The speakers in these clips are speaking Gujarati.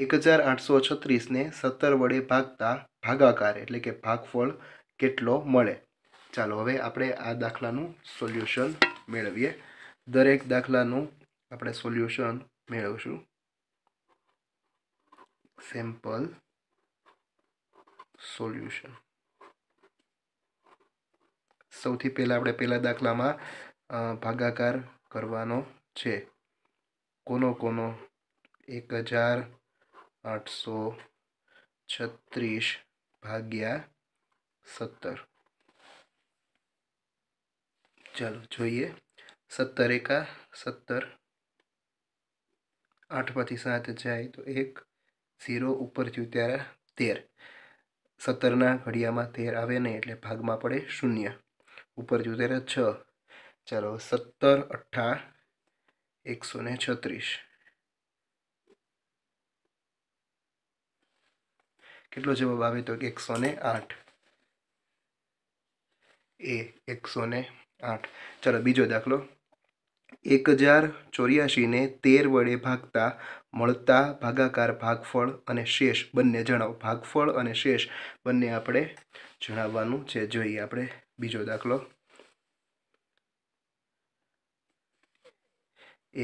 એક હજાર આઠસો છત્રીસને સત્તર વડે ભાગતા ભાગાકાર એટલે કે ભાગફળ કેટલો મળે ચાલો હવે આપણે આ દાખલાનું સોલ્યુશન મેળવીએ દરેક દાખલાનું આપણે સોલ્યુશન મેળવશું સેમ્પલ સોલ્યુશન સૌથી પહેલાં આપણે પહેલા દાખલામાં ભાગાકાર કરવાનો છે કોનો કોનો એક હજાર આઠસો છત્રીસ ભાગ્યા સત્તર ચાલો જોઈએ સત્તર એકા સત્તર આઠમાંથી સાત જાય તો એક ઝીરો ઉપર થયું ત્યારે તેર સત્તરના ઘડિયામાં તેર આવે નહીં એટલે ભાગમાં પડે શૂન્ય ઉપર થયું ત્યારે છ ચાલો સત્તર અઠ્ઠા એકસો ને છત્રીસ કેટલો જવાબ આવે તો કે એકસો ને આઠ એ એકસો ને આઠ ચલો બીજો દાખલો એક હજાર ચોર્યાસીને તેર વડે ભાગતા મળતા ભાગાકાર ભાગફળ અને શેષ બંને જણાવો ભાગફળ અને શેષ બંને આપણે જણાવવાનું છે જોઈએ આપણે બીજો દાખલો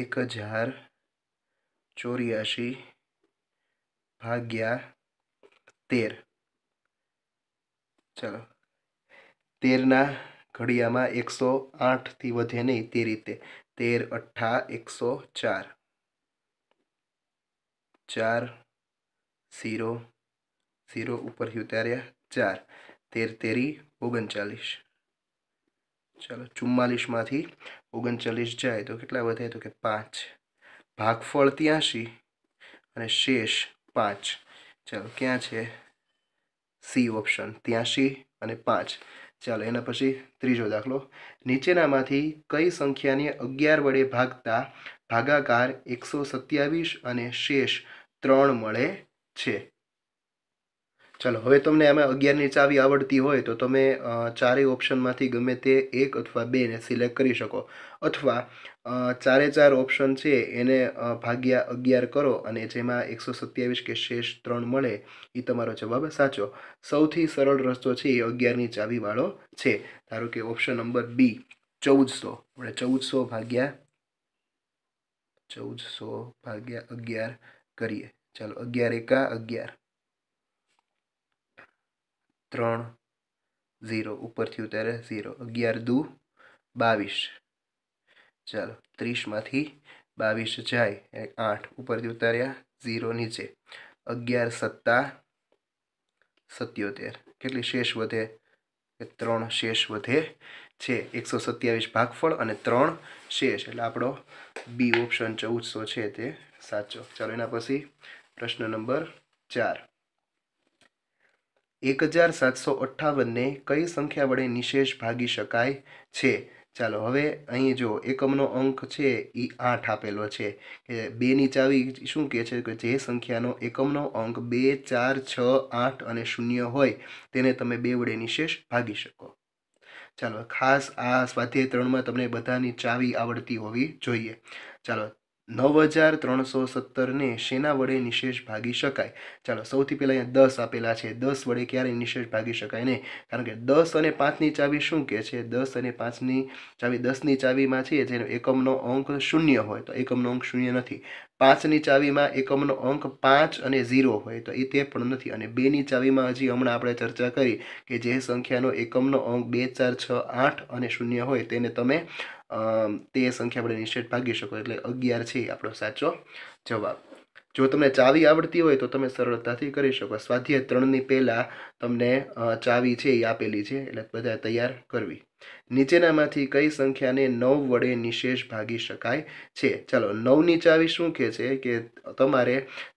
એક હજાર ચોર્યાસી ભાગ્યા તેર ચલો તેરના ઘડિયામાં એકસો આઠથી વધે નહીં તે રીતે તેર અઠ્ઠા એકસો ચાર ચાર ઝીરો ઝીરો ઉપરથી ઉતાર્યા ચાર તેર તેરી ઓગણચાલીસ ચાલો ચુમ્માલીસમાંથી ઓગણચાલીસ જાય તો કેટલા વધે તો કે પાંચ ભાગફળ ત્યાંશી અને શેષ પાંચ ચાલો ક્યાં છે સી ઓપ્શન ત્યાંશી અને પાંચ ચાલો એના પછી ત્રીજો દાખલો નીચેનામાંથી કઈ સંખ્યાને અગિયાર વડે ભાગતા ભાગાકાર એકસો સત્યાવીસ અને શેષ ત્રણ મળે છે ચાલો હવે તમને આમાં અગિયારની ચાવી આવડતી હોય તો તમે ચારેય ઓપ્શનમાંથી ગમે તે એક અથવા બેને સિલેક્ટ કરી શકો અથવા ચારે ચાર ઓપ્શન છે એને ભાગ્યા અગિયાર કરો અને જેમાં એકસો સત્યાવીસ કે શેષ ત્રણ મળે એ તમારો જવાબ સાચો સૌથી સરળ રસ્તો છે એ અગિયારની ચાવીવાળો છે ધારો કે ઓપ્શન નંબર બી ચૌદસો આપણે ચૌદસો ભાગ્યા ચૌદસો ભાગ્યા અગિયાર કરીએ ચાલો અગિયાર એકા અગિયાર ત્રણ ઝીરો ઉપરથી ઉતારે ઝીરો અગિયાર દુ બાવીસ ચાલો ત્રીસમાંથી બાવીસ જાય આઠ ઉપરથી ઉતાર્યા ઝીરો નીચે અગિયાર સત્તા સત્યોતેર કેટલી શેષ વધે ત્રણ શેષ વધે છે એકસો સત્યાવીસ ભાગફળ અને ત્રણ શેષ એટલે આપણો બી ઓપ્શન ચૌદસો છે તે સાચો ચાલો એના પછી પ્રશ્ન નંબર ચાર એક હજાર સાતસો અઠ્ઠાવનને કઈ સંખ્યા વડે નિશેષ ભાગી શકાય છે ચાલો હવે અહીં જો એકમનો અંક છે એ આઠ આપેલો છે કે બેની ચાવી શું કહે છે કે જે સંખ્યાનો એકમનો અંક બે ચાર છ આઠ અને શૂન્ય હોય તેને તમે બે વડે નિશેષ ભાગી શકો ચાલો ખાસ આ સ્વાધ્યાય ત્રણમાં તમને બધાની ચાવી આવડતી હોવી જોઈએ ચાલો નવ હજાર ત્રણસો સત્તરને શેના વડે નિશેષ ભાગી શકાય ચાલો સૌથી પહેલાં અહીંયા દસ આપેલા છે દસ વડે ક્યારે નિશેષ ભાગી શકાય નહીં કારણ કે દસ અને પાંચની ચાવી શું કહે છે દસ અને પાંચની ચાવી દસની ચાવીમાં છે જેનો એકમનો અંક શૂન્ય હોય તો એકમનો અંક શૂન્ય નથી પાંચની ચાવીમાં એકમનો અંક પાંચ અને ઝીરો હોય તો એ તે પણ નથી અને બેની ચાવીમાં હજી હમણાં આપણે ચર્ચા કરી કે જે સંખ્યાનો એકમનો અંક બે ચાર છ આઠ અને શૂન્ય હોય તેને તમે તે સંખ્યા આપણે નિશ્ચિત ભાગી શકો એટલે અગિયાર છે આપણો સાચો જવાબ જો તમને ચાવી આવડતી હોય તો તમે સરળતાથી કરી શકો સ્વાધ્યાય ત્રણની પહેલાં તમને ચાવી છે એ આપેલી છે એટલે બધા તૈયાર કરવી નીચેનામાંથી કઈ સંખ્યાને નવ વડે નિશેષ ભાગી શકાય છે ચાલો નવની ચાવી શું કહે છે કે તમારે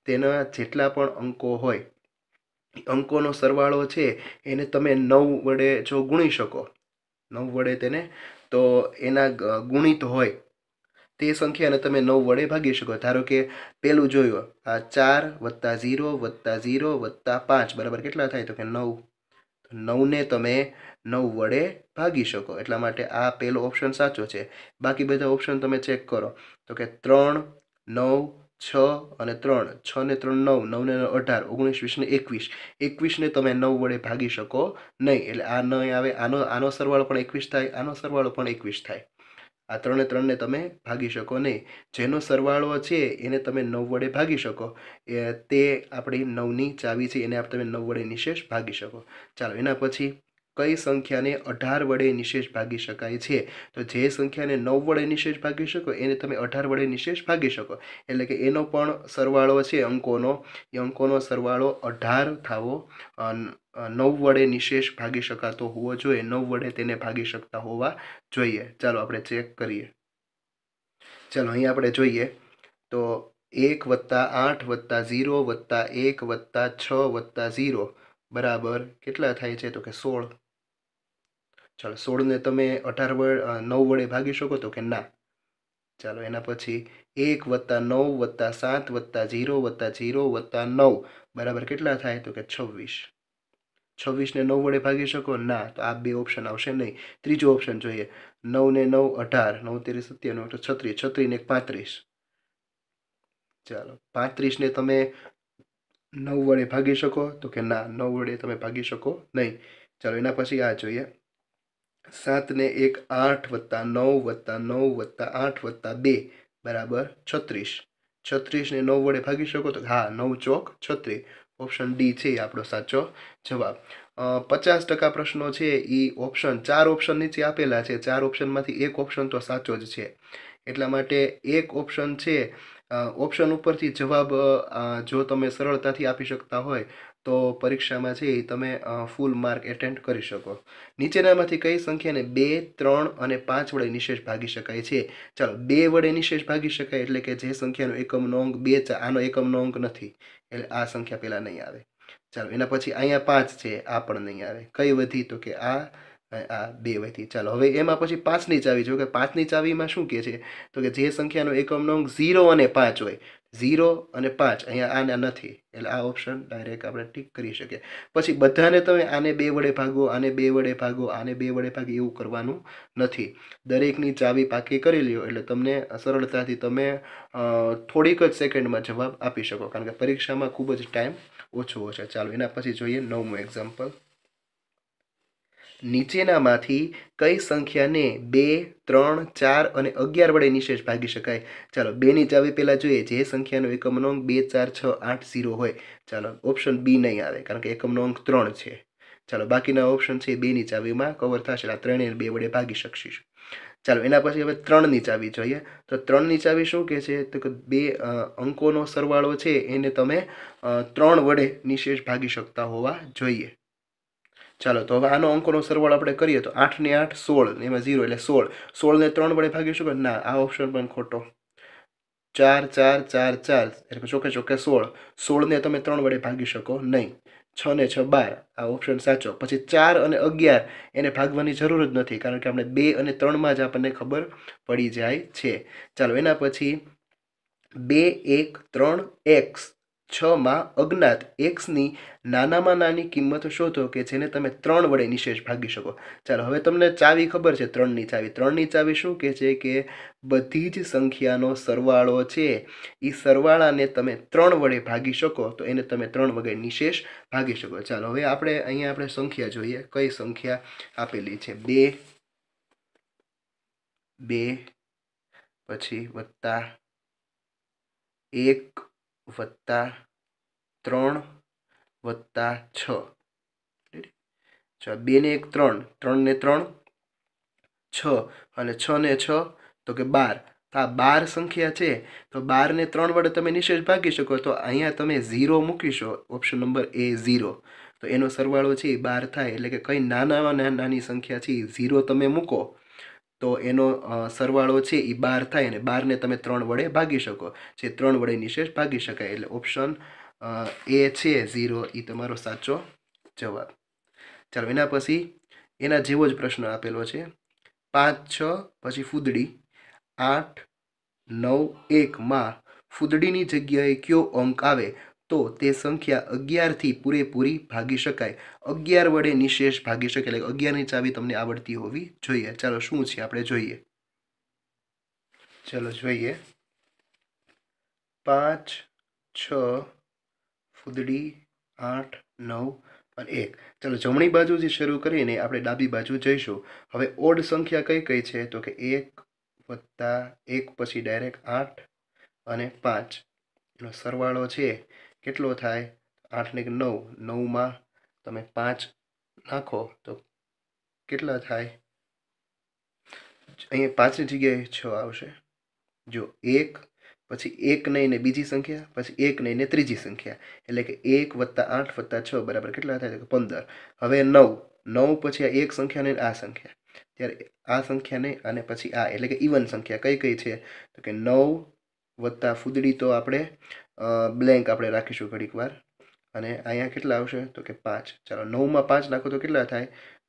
તેના જેટલા પણ અંકો હોય અંકોનો સરવાળો છે એને તમે નવ વડે જો ગુણી શકો નવ વડે તેને તો એના ગુણિત હોય તે સંખ્યાને તમે નવ વડે ભાગી શકો ધારો કે પહેલું જોયું આ ચાર વત્તા ઝીરો વત્તા ઝીરો વત્તા પાંચ બરાબર કેટલા થાય તો કે નવ નવને તમે નવ વડે ભાગી શકો એટલા માટે આ પહેલો ઓપ્શન સાચો છે બાકી બધા ઓપ્શન તમે ચેક કરો તો કે ત્રણ નવ છ અને ત્રણ છ ને ત્રણ નવ નવને નવ અઢાર ઓગણીસ વીસને એકવીસ એકવીસને તમે નવ વડે ભાગી શકો નહીં એટલે આ ન આવે આનો આનો સરવાળો પણ એકવીસ થાય આનો સરવાળો પણ એકવીસ થાય આ ત્રણે ત્રણને તમે ભાગી શકો નહીં જેનો સરવાળો છે એને તમે નવ વડે ભાગી શકો તે આપણી નવની ચાવી છે એને તમે નવ વડે નિશેષ ભાગી શકો ચાલો એના પછી કઈ સંખ્યાને અઢાર વડે નિશેષ ભાગી શકાય છે તો જે સંખ્યાને નવ વડે નિશેષ ભાગી શકો એને તમે અઢાર વડે નિશેષ ભાગી શકો એટલે કે એનો પણ સરવાળો છે અંકોનો એ અંકોનો સરવાળો અઢાર થાવો નવ વડે નિશેષ ભાગી શકાતો હોવો જોઈએ નવ વડે તેને ભાગી શકતા હોવા જોઈએ ચાલો આપણે ચેક કરીએ ચાલો અહીં આપણે જોઈએ તો એક વત્તા આઠ વત્તા ઝીરો વત્તા એક વત્તા છ વત્તા ઝીરો બરાબર કેટલા થાય છે તો કે સોળ ચાલો સોળને તમે અઢાર વડ નવ વડે ભાગી શકો તો કે ના ચાલો એના પછી એક વત્તા નવ વત્તા સાત વત્તા ઝીરો વત્તા ઝીરો વત્તા નવ બરાબર કેટલા થાય તો કે છવ્વીસ છવ્વીસને નવ વડે ભાગી શકો ના તો આ બે ઓપ્શન આવશે નહીં ત્રીજો ઓપ્શન જોઈએ નવને નવ અઢાર નવ તેરી સત્યાનું તો છત્રીસ છત્રીને પાંત્રીસ ચાલો પાંત્રીસને તમે નવ વડે ભાગી શકો તો કે ના નવ વડે તમે ભાગી શકો નહીં ચાલો એના પછી આ જોઈએ સાતને એક આઠ વત્તા નવ વત્તા નવ વત્તા આઠ વત્તા બે બરાબર છત્રીસ છત્રીસને નવ વડે ભાગી શકો તો હા નવ ચોક છત્રીસ ઓપ્શન ડી છે આપણો સાચો જવાબ પચાસ ટકા પ્રશ્નો છે એ ઓપ્શન ચાર ઓપ્શન નીચે આપેલા છે ચાર ઓપ્શનમાંથી એક ઓપ્શન તો સાચો જ છે એટલા માટે એક ઓપ્શન છે ઓપ્શન ઉપરથી જવાબ જો તમે સરળતાથી આપી શકતા હોય તો પરીક્ષામાં છે તમે ફૂલ માર્ક એટેન્ડ કરી શકો નીચેનામાંથી કઈ સંખ્યાને બે ત્રણ અને પાંચ વડે નિશેષ ભાગી શકાય છે ચાલો બે વડે નિશેષ ભાગી શકાય એટલે કે જે સંખ્યાનો એકમનો અંક બે આનો એકમનો અંક નથી એટલે આ સંખ્યા પહેલાં નહીં આવે ચાલો એના પછી અહીંયા પાંચ છે આ પણ નહીં આવે કઈ વધી તો કે આ આ બે વયથી ચાલો હવે એમાં પછી પાંચની ચાવી જો કે પાંચની ચાવીમાં શું કહે છે તો કે જે સંખ્યાનો એકમનો અંક ઝીરો અને પાંચ હોય ઝીરો અને પાંચ અહીંયા આના નથી એટલે આ ઓપ્શન ડાયરેક્ટ આપણે ટીક કરી શકીએ પછી બધાને તમે આને બે વડે ભાગો આને બે વડે ભાગો આને બે વડે ભાગે એવું કરવાનું નથી દરેકની ચાવી પાકી કરી લ્યો એટલે તમને સરળતાથી તમે થોડીક જ સેકન્ડમાં જવાબ આપી શકો કારણ કે પરીક્ષામાં ખૂબ જ ટાઈમ ઓછો હોય છે ચાલો એના પછી જોઈએ નવમું એક્ઝામ્પલ નીચેનામાંથી કઈ સંખ્યાને બે ત્રણ ચાર અને અગિયાર વડે નિશેષ ભાગી શકાય ચાલો બેની ચાવી પહેલાં જોઈએ જે સંખ્યાનો એકમનો અંક બે ચાર છ આઠ ઝીરો હોય ચાલો ઓપ્શન બી નહીં આવે કારણ કે એકમનો અંક ત્રણ છે ચાલો બાકીના ઓપ્શન છે બેની ચાવીમાં કવર થશે આ ત્રણેય બે વડે ભાગી શકશીશું ચાલો એના પછી હવે ત્રણની ચાવી જોઈએ તો ત્રણની ચાવી શું કહે છે તો કે બે અંકોનો સરવાળો છે એને તમે ત્રણ વડે નિશેષ ભાગી શકતા હોવા જોઈએ ચાલો તો હવે આનો અંકોનો સરવાળો આપણે કરીએ તો આઠ ને આઠ સોળ એમાં ઝીરો એટલે સોળ સોળને ત્રણ વડે ભાગીશું કે ના આ ઓપ્શન પણ ખોટો ચાર ચાર ચાર ચાર એટલે ચોકે ચોખ્ખે સોળ સોળને તમે ત્રણ વડે ભાગી શકો નહીં છ ને છ બાર આ ઓપ્શન સાચો પછી ચાર અને અગિયાર એને ભાગવાની જરૂર જ નથી કારણ કે આપણે બે અને ત્રણમાં જ આપણને ખબર પડી જાય છે ચાલો એના પછી બે એક ત્રણ એક્સ છમાં અજ્ઞાત એક્સની નાનામાં નાની કિંમત શોધો કે જેને તમે ત્રણ વડે નિશેષ ભાગી શકો ચાલો હવે તમને ચાવી ખબર છે ત્રણની ચાવી ત્રણની ચાવી શું કહે છે કે બધી જ સંખ્યાનો સરવાળો છે એ સરવાળાને તમે ત્રણ વડે ભાગી શકો તો એને તમે ત્રણ વડે નિશેષ ભાગી શકો ચાલો હવે આપણે અહીંયા આપણે સંખ્યા જોઈએ કઈ સંખ્યા આપેલી છે બે બે પછી વત્તા એક વત્તા ત્રણ વત્તા છ બે ને એક ત્રણ ત્રણ ને ત્રણ છ અને છ ને છ તો કે બાર તો આ બાર સંખ્યા છે તો બારને ત્રણ વડે તમે નિશેષ ભાગી શકો તો અહીંયા તમે ઝીરો મૂકીશો ઓપ્શન નંબર એ ઝીરો તો એનો સરવાળો છે બાર થાય એટલે કે કંઈ નાનામાં નાની સંખ્યા છે ઝીરો તમે મૂકો તો એનો સરવાળો છે એ બાર થાય અને બારને તમે ત્રણ વડે ભાગી શકો જે ત્રણ વડે નિશેષ ભાગી શકાય એટલે ઓપ્શન એ છે ઝીરો એ તમારો સાચો જવાબ ચાલો એના પછી એના જેવો જ પ્રશ્ન આપેલો છે પાંચ છ પછી ફૂદડી આઠ નવ એકમાં ફૂદડીની જગ્યાએ કયો અંક આવે તો તે સંખ્યા અગિયારથી પૂરેપૂરી ભાગી શકાય અગિયાર વડે નિશેષ ભાગી શકે એટલે અગિયારની ચાવી તમને આવડતી હોવી જોઈએ ચાલો શું છે આપણે જોઈએ ચાલો જોઈએ પાંચ છ ફૂદડી આઠ નવ અને એક ચાલો જમણી બાજુથી શરૂ કરીને આપણે ડાબી બાજુ જઈશું હવે ઓડ સંખ્યા કઈ કઈ છે તો કે એક વત્તા એક પછી ડાયરેક્ટ આઠ અને પાંચ એનો સરવાળો છે કેટલો થાય આઠ ને નવ નવમાં તમે પાંચ નાખો તો કેટલા થાય અહીંયા પાંચની જગ્યાએ છ આવશે જો એક પછી એક નહીં ને બીજી સંખ્યા પછી એક નહીં ને ત્રીજી સંખ્યા એટલે કે એક વત્તા આઠ વત્તા છ બરાબર કેટલા થાય તો પંદર હવે નવ નવ પછી આ એક સંખ્યા નહીં આ સંખ્યા ત્યારે આ સંખ્યા નહીં અને પછી આ એટલે કે ઇવન સંખ્યા કઈ કઈ છે તો કે નવ વત્તા ફૂદડી તો આપણે બ્લેન્ક આપણે રાખીશું ઘડીક વાર અને અહીંયા કેટલા આવશે તો કે પાંચ ચાલો નવમાં પાંચ લાખો તો કેટલા થાય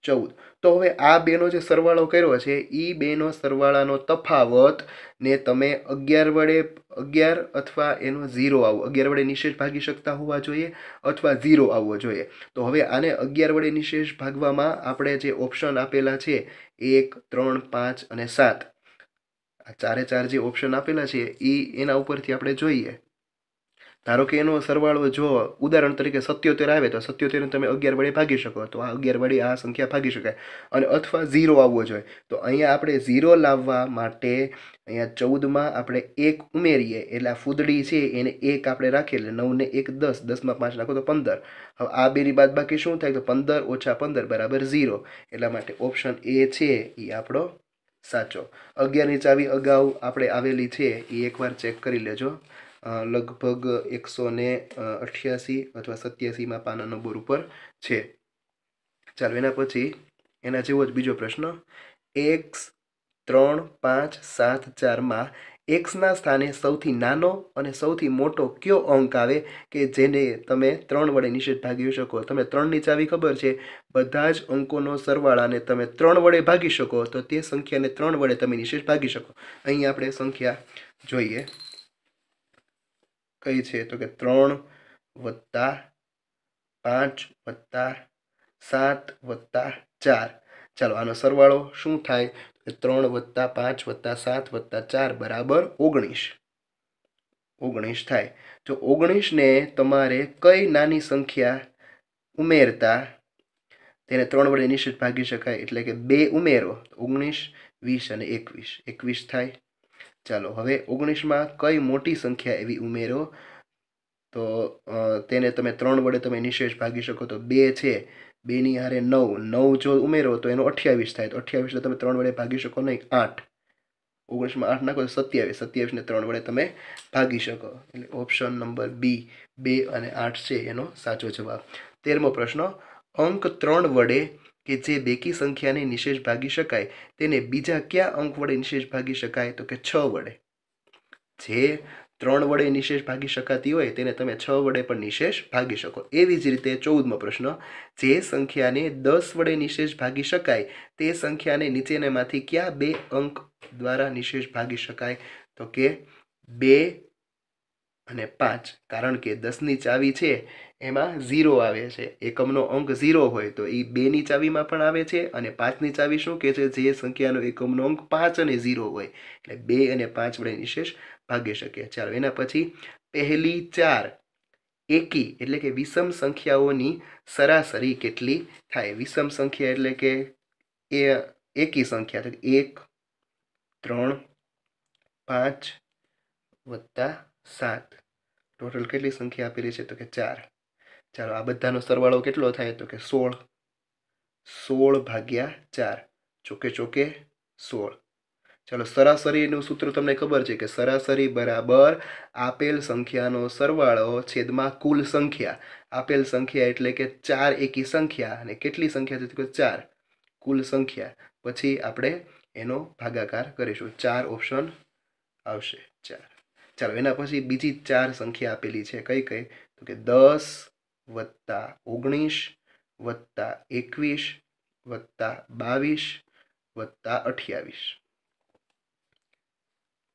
ચૌદ તો હવે આ બેનો જે સરવાળો કર્યો છે એ બેનો સરવાળાનો તફાવત ને તમે અગિયાર વડે અગિયાર અથવા એનો ઝીરો આવો અગિયાર વડે નિશેષ ભાગી શકતા હોવા જોઈએ અથવા ઝીરો આવવો જોઈએ તો હવે આને અગિયાર વડે નિશેષ ભાગવામાં આપણે જે ઓપ્શન આપેલા છે એક ત્રણ પાંચ અને સાત આ ચારે ચાર જે ઓપ્શન આપેલા છે એ એના ઉપરથી આપણે જોઈએ ધારો કે એનો સરવાળો જો ઉદાહરણ તરીકે સત્યોતેર આવે તો સત્યોતેરને તમે અગિયાર વડે ભાગી શકો તો આ અગિયાર વડે આ સંખ્યા ભાગી શકાય અને અથવા ઝીરો આવવો જોઈએ તો અહીંયા આપણે ઝીરો લાવવા માટે અહીંયા ચૌદમાં આપણે એક ઉમેરીએ એટલે આ ફૂદડી છે એને એક આપણે રાખીએ એટલે નવને એક દસ દસમાં પાંચ નાખો તો પંદર હવે આ બેની બાદ બાકી શું થાય તો પંદર ઓછા પંદર બરાબર ઝીરો એટલા માટે ઓપ્શન એ છે એ આપણો સાચો અગિયારની ચાવી અગાઉ આપણે આવેલી છે એ એકવાર ચેક કરી લેજો લગભગ એકસો ને અઠ્યાસી અથવા સત્યાસીમાં પાના નંબર ઉપર છે ચાલો એના પછી એના જેવો જ બીજો પ્રશ્ન એક્સ ત્રણ પાંચ સાત ચારમાં એક્સના સ્થાને સૌથી નાનો અને સૌથી મોટો કયો અંક આવે કે જેને તમે ત્રણ વડે નિષેધ ભાગી શકો તમે ત્રણની ચાવી ખબર છે બધા જ અંકોનો સરવાળાને તમે ત્રણ વડે ભાગી શકો તો તે સંખ્યાને ત્રણ વડે તમે નિષેધ ભાગી શકો અહીં આપણે સંખ્યા જોઈએ કઈ છે તો કે ત્રણ વત્તા પાંચ વત્તા સાત વત્તા ચાર ચાલો આનો સરવાળો શું થાય કે ત્રણ વત્તા પાંચ વત્તા સાત વત્તા ચાર બરાબર ઓગણીસ ઓગણીસ થાય જો ઓગણીસને તમારે કઈ નાની સંખ્યા ઉમેરતા તેને ત્રણ વડે નિશ્ચિત ભાગી શકાય એટલે કે બે ઉમેરો ઓગણીસ વીસ અને એકવીસ એકવીસ થાય ચાલો હવે ઓગણીસમાં કઈ મોટી સંખ્યા એવી ઉમેરો તો તેને તમે ત્રણ વડે તમે નિશેષ ભાગી શકો તો બે છે બેની હારે નવ નવ જો ઉમેરો તો એનો અઠ્યાવીસ થાય તો અઠ્યાવીસને તમે ત્રણ વડે ભાગી શકો નહીં આઠ ઓગણીસમાં આઠ નાખો તો સત્યાવીસ સત્યાવીસને ત્રણ વડે તમે ભાગી શકો એટલે ઓપ્શન નંબર બી બે અને આઠ છે એનો સાચો જવાબ તેરમો પ્રશ્ન અંક ત્રણ વડે કે જે બેકી સંખ્યાને નિશેષ ભાગી શકાય તેને બીજા કયા અંક વડે નિશેષ ભાગી શકાય તો કે છ વડે જે ત્રણ વડે નિશેષ ભાગી શકાતી હોય તેને તમે છ વડે પણ નિશેષ ભાગી શકો એવી જ રીતે ચૌદમો પ્રશ્ન જે સંખ્યાને દસ વડે નિશેષ ભાગી શકાય તે સંખ્યાને નીચેનામાંથી ક્યાં બે અંક દ્વારા નિશેષ ભાગી શકાય તો કે બે અને પાંચ કારણ કે દસની ચાવી છે એમાં ઝીરો આવે છે એકમનો અંક ઝીરો હોય તો એ બેની ચાવીમાં પણ આવે છે અને પાંચની ચાવી શું કહે છે જે સંખ્યાનો એકમનો અંક પાંચ અને ઝીરો હોય એટલે બે અને પાંચ વડે નિશેષ ભાગી શકે ચાલો એના પછી પહેલી ચાર એકી એટલે કે વિષમ સંખ્યાઓની સરાસરી કેટલી થાય વિષમ સંખ્યા એટલે કે એ એકી સંખ્યા એક ત્રણ પાંચ વત્તા સાત ટોટલ કેટલી સંખ્યા આપેલી છે તો કે ચાર ચાલો આ બધાનો સરવાળો કેટલો થાય તો કે સોળ સોળ ભાગ્યા ચાર ચોકે ચોકે સોળ ચાલો સરાસરીનું સૂત્ર તમને ખબર છે કે સરાસરી બરાબર આપેલ સંખ્યાનો સરવાળો છેદમાં કુલ સંખ્યા આપેલ સંખ્યા એટલે કે ચાર એકી સંખ્યા અને કેટલી સંખ્યા છે તો ચાર કુલ સંખ્યા પછી આપણે એનો ભાગાકાર કરીશું ચાર ઓપ્શન આવશે ચાર ચાલો એના પછી બીજી ચાર સંખ્યા આપેલી છે કઈ કઈ તો કે દસ વત્તા ઓગણીસ વત્તા એકવીસ વત્તા બાવીસ વત્તા અઠ્યાવીસ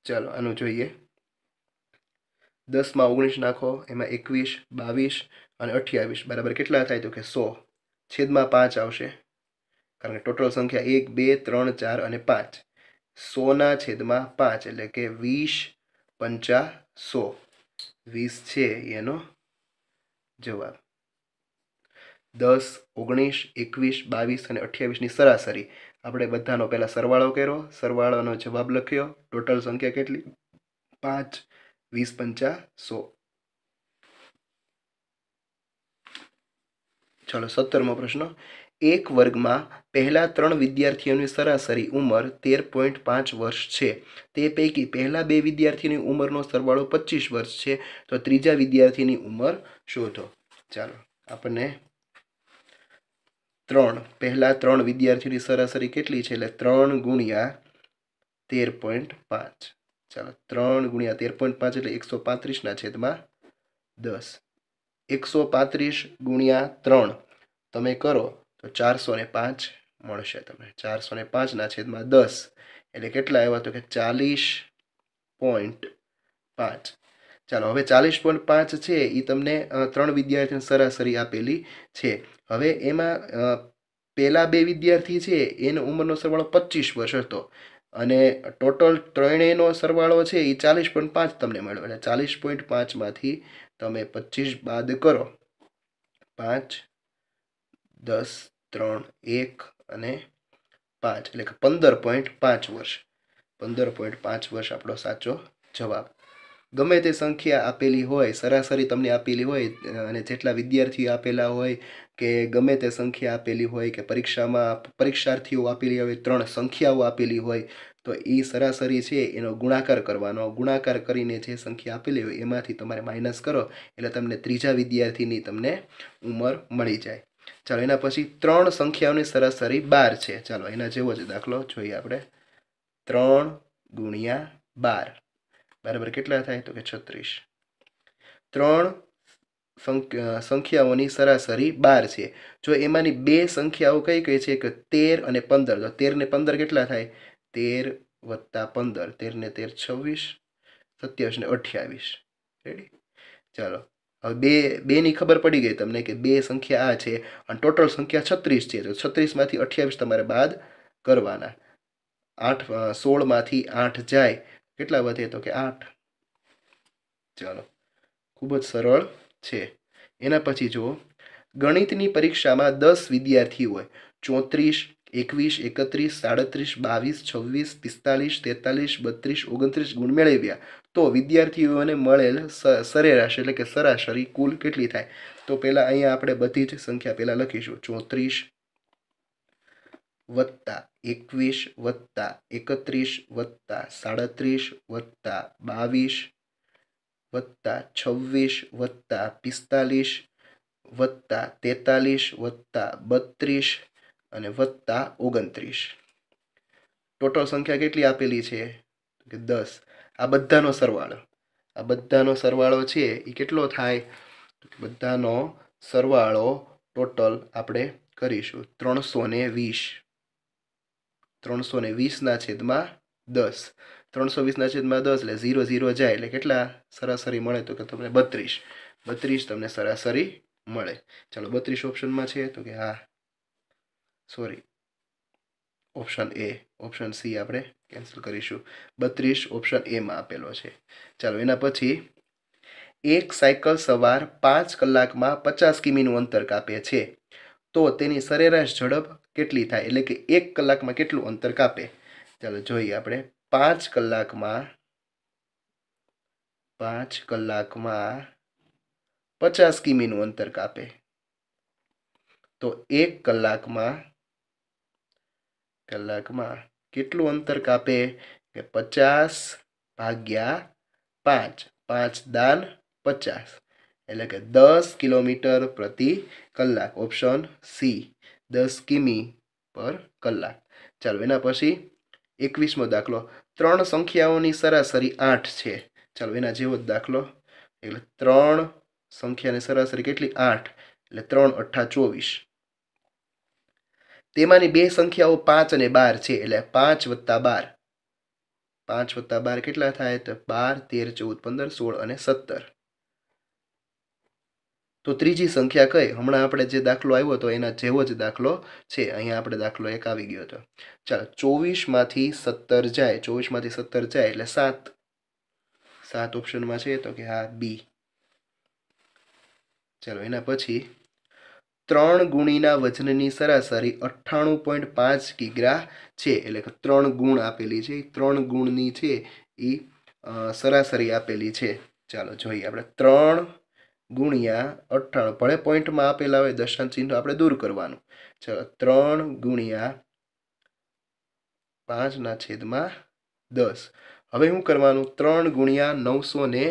ચાલો આનું જોઈએ દસમાં ઓગણીસ નાખો એમાં એકવીસ બાવીસ અને અઠ્યાવીસ બરાબર કેટલા થાય તો કે સો છેદમાં પાંચ આવશે કારણ કે ટોટલ સંખ્યા એક બે ત્રણ ચાર અને પાંચ સોના છેદમાં પાંચ એટલે કે વીસ પંચા સો વીસ છે એનો જવાબ દસ ઓગણીસ એકવીસ બાવીસ અને અઠ્યાવીસની સરાસરી આપણે બધાનો પહેલાં સરવાળો કર્યો સરવાળાનો જવાબ લખ્યો ટોટલ સંખ્યા કેટલી પાંચ વીસ પંચા સો ચાલો સત્તરમો પ્રશ્ન એક વર્ગમાં પહેલા ત્રણ વિદ્યાર્થીઓની સરાસરી ઉંમર તેર પોઈન્ટ પાંચ વર્ષ છે તે પૈકી પહેલા બે વિદ્યાર્થીની ઉંમરનો સરવાળો પચીસ વર્ષ છે તો ત્રીજા વિદ્યાર્થીની ઉંમર શોધો ચાલો આપણને ત્રણ પહેલા ત્રણ વિદ્યાર્થીની સરાસરી કેટલી છે એટલે ત્રણ ગુણ્યા તેર પોઈન્ટ પાંચ ચાલો ત્રણ ગુણ્યા તેર પોઈન્ટ પાંચ એટલે એકસો પાંત્રીસના છેદમાં દસ એકસો પાંત્રીસ ગુણ્યા ત્રણ તમે કરો તો ચારસો ને પાંચ મળશે તમને ચારસો ને પાંચના છેદમાં દસ એટલે કેટલા આવ્યા તો કે ચાલીસ પોઈન્ટ પાંચ ચાલો હવે ચાલીસ પોઈન્ટ પાંચ છે એ તમને ત્રણ વિદ્યાર્થીઓની સરાસરી આપેલી છે હવે એમાં પહેલાં બે વિદ્યાર્થી છે એનો ઉંમરનો સરવાળો પચીસ વર્ષ હતો અને ટોટલ ત્રણેયનો સરવાળો છે એ ચાલીસ પોઈન્ટ પાંચ તમને મળ્યો એટલે ચાલીસ પોઈન્ટ પાંચમાંથી તમે પચીસ બાદ કરો પાંચ દસ ત્રણ એક અને પાંચ એટલે કે પંદર પોઈન્ટ પાંચ વર્ષ પંદર પોઈન્ટ પાંચ વર્ષ આપણો સાચો જવાબ ગમે તે સંખ્યા આપેલી હોય સરાસરી તમને આપેલી હોય અને જેટલા વિદ્યાર્થીઓ આપેલા હોય કે ગમે તે સંખ્યા આપેલી હોય કે પરીક્ષામાં પરીક્ષાર્થીઓ આપેલી હોય ત્રણ સંખ્યાઓ આપેલી હોય તો એ સરાસરી છે એનો ગુણાકાર કરવાનો ગુણાકાર કરીને જે સંખ્યા આપેલી હોય એમાંથી તમારે માઇનસ કરો એટલે તમને ત્રીજા વિદ્યાર્થીની તમને ઉંમર મળી જાય ચાલો એના પછી ત્રણ સંખ્યાઓની સરાસરી બાર છે ચાલો એના જેવો જ દાખલો જોઈએ આપણે ત્રણ ગુણ્યા બાર બરાબર કેટલા થાય તો કે છત્રીસ ત્રણ સંખ્યાઓની સરાસરી બાર છે જો એમાંની બે સંખ્યાઓ કઈ કઈ છે કે તેર અને પંદર તો તેર ને પંદર કેટલા થાય તેર વત્તા પંદર તેર ને તેર છવ્વીસ સત્યાવીસ ને અઠ્યાવીસ રેડી ચાલો હવે બે બેની ખબર પડી ગઈ તમને કે બે સંખ્યા આ છે અને ટોટલ સંખ્યા છત્રીસ છે તો છત્રીસમાંથી અઠ્યાવીસ તમારે બાદ કરવાના આઠ સોળમાંથી આઠ જાય કેટલા વધે તો કે આઠ ચાલો ખૂબ જ સરળ છે એના પછી જુઓ ગણિતની પરીક્ષામાં દસ વિદ્યાર્થી હોય ચોત્રીસ એકવીસ એકત્રીસ સાડત્રીસ બાવીસ છવ્વીસ પિસ્તાલીસ તેતાલીસ બત્રીસ ઓગણત્રીસ ગુણ મેળવ્યા તો વિદ્યાર્થીઓને મળેલ સરેરાશ એટલે કે સરાસરી કુલ કેટલી થાય તો પહેલાં અહીંયા આપણે બધી જ સંખ્યા પહેલાં લખીશું ચોત્રીસ વત્તા એકવીસ વત્તા એકત્રીસ વત્તા સાડત્રીસ વત્તા બાવીસ વત્તા છવ્વીસ વત્તા પિસ્તાલીસ વત્તા તેતાલીસ વત્તા બત્રીસ અને વત્તા ઓગણત્રીસ ટોટલ સંખ્યા કેટલી આપેલી છે કે દસ આ બધાનો સરવાળો આ બધાનો સરવાળો છે એ કેટલો થાય બધાનો સરવાળો ટોટલ આપણે કરીશું ત્રણસો ને વીસ ત્રણસો ને વીસના છેદમાં દસ ત્રણસો વીસના છેદમાં દસ એટલે ઝીરો ઝીરો જાય એટલે કેટલા સરાસરી મળે તો કે તમને બત્રીસ બત્રીસ તમને સરાસરી મળે ચાલો બત્રીસ ઓપ્શનમાં છે તો કે હા sorry option A option C આપણે કેન્સલ કરીશું બત્રીસ ઓપ્શન એમાં આપેલો છે ચાલો એના પછી એક સાયકલ સવાર પાંચ કલાકમાં પચાસ કિમીનું અંતર કાપે છે તો તેની સરેરાશ ઝડપ કેટલી થાય એટલે કે એક કલાકમાં કેટલું અંતર કાપે ચાલો જોઈએ આપણે પાંચ કલાકમાં પાંચ કલાકમાં પચાસ કિમીનું અંતર કાપે તો એક કલાકમાં કલાકમાં કેટલું અંતર કાપે કે પચાસ ભાગ્યા પાંચ પાંચ દાન પચાસ એટલે કે દસ કિલોમીટર પ્રતિ કલાક ઓપ્શન સી દસ કિમી પર કલાક ચાલો એના પછી એકવીસમો દાખલો ત્રણ સંખ્યાઓની સરાસરી આઠ છે ચાલો એના જેવો જ દાખલો એટલે ત્રણ સંખ્યાની સરાસરી કેટલી આઠ એટલે ત્રણ અઠ્ઠા ચોવીસ તેમાંની બે સંખ્યાઓ પાંચ અને બાર છે એટલે પાંચ વત્તા બાર પાંચ વત્તા બાર કેટલા થાય તો બાર તેર ચૌદ પંદર સોળ અને સત્તર તો ત્રીજી સંખ્યા કઈ હમણાં આપણે જે દાખલો આવ્યો હતો એના જેવો જ દાખલો છે અહીંયા આપણે દાખલો એક આવી ગયો હતો ચાલો ચોવીસમાંથી સત્તર જાય ચોવીસમાંથી સત્તર જાય એટલે સાત સાત ઓપ્શનમાં છે તો કે હા બી ચાલો એના પછી ત્રણ ગુણીના વજનની સરાસરી અઠ્ઠાણું પોઈન્ટ પાંચ કિગ્રા છે એટલે કે ત્રણ ગુણ આપેલી છે એ ત્રણ ગુણની છે એ સરાસરી આપેલી છે ચાલો જોઈએ આપણે ત્રણ ગુણ્યા અઠ્ઠાણું ભલે પોઈન્ટમાં આપેલા હોય દશાંશ ચિહ્ન આપણે દૂર કરવાનું ચાલો ત્રણ ગુણ્યા પાંચના છેદમાં દસ હવે શું કરવાનું ત્રણ ગુણ્યા નવસો ને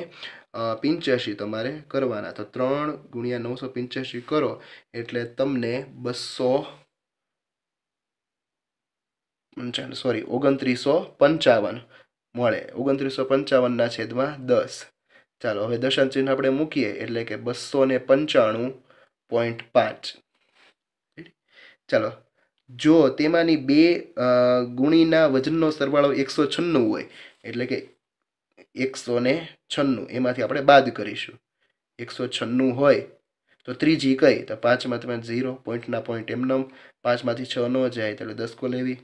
પંચ્યાસી તમારે કરવાના તો ત્રણ ગુણ્યા નવસો પંચ્યાસી કરો એટલે તમને બસો પંચાવન સોરી ઓગણત્રીસો પંચાવન મળે ઓગણત્રીસો પંચાવનના છેદમાં દસ ચાલો હવે દશાંશ ચિહ્ન આપણે મૂકીએ એટલે કે બસો ને પંચાણું પોઈન્ટ પાંચ ચાલો જો તેમાંની બે ગુણીના વજનનો સરવાળો એકસો છન્નું હોય એટલે કે એકસો ને છન્નું એમાંથી આપણે બાદ કરીશું એકસો છન્નું હોય તો ત્રીજી કઈ તો પાંચમાં તમે ઝીરો પોઈન્ટના પોઈન્ટ એમનમ પાંચમાંથી છ નો જાય એટલે દસકો લેવી